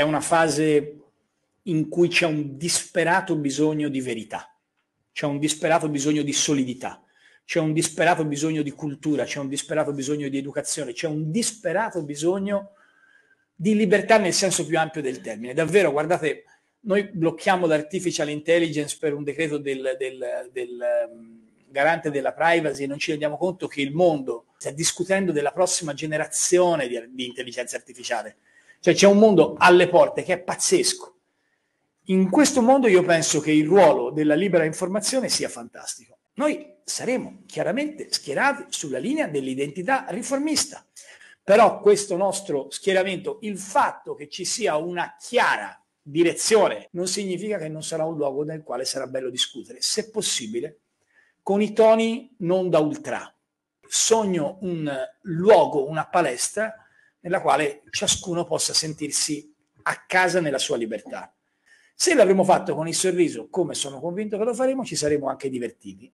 è una fase in cui c'è un disperato bisogno di verità, c'è un disperato bisogno di solidità, c'è un disperato bisogno di cultura, c'è un disperato bisogno di educazione, c'è un disperato bisogno di libertà nel senso più ampio del termine. Davvero, guardate, noi blocchiamo l'artificial intelligence per un decreto del, del, del um, garante della privacy e non ci rendiamo conto che il mondo sta discutendo della prossima generazione di, di intelligenza artificiale cioè c'è un mondo alle porte che è pazzesco. In questo mondo io penso che il ruolo della libera informazione sia fantastico. Noi saremo chiaramente schierati sulla linea dell'identità riformista, però questo nostro schieramento, il fatto che ci sia una chiara direzione, non significa che non sarà un luogo nel quale sarà bello discutere, se possibile, con i toni non da ultra. Sogno un luogo, una palestra nella quale ciascuno possa sentirsi a casa nella sua libertà. Se l'avremo fatto con il sorriso, come sono convinto che lo faremo, ci saremo anche divertiti.